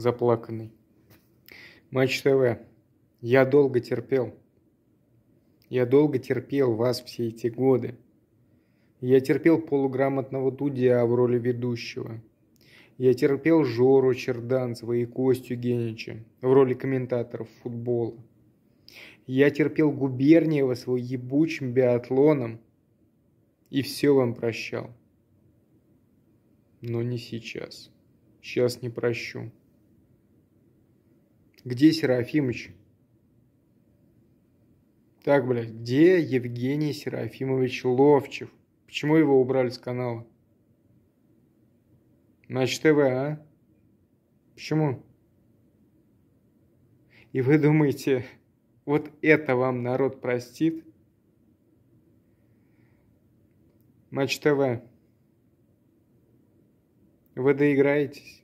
заплаканный. Матч ТВ. Я долго терпел. Я долго терпел вас все эти годы. Я терпел полуграмотного Дудя в роли ведущего. Я терпел Жору Черданцева и Костю Генича в роли комментаторов футбола. Я терпел Губерниева с ебучим биатлоном и все вам прощал. Но не сейчас. Сейчас не прощу. Где Серафимыч? Так, блядь, где Евгений Серафимович Ловчев? Почему его убрали с канала? Матч ТВ, а? Почему? И вы думаете, вот это вам народ простит? Матч ТВ. Вы доиграетесь.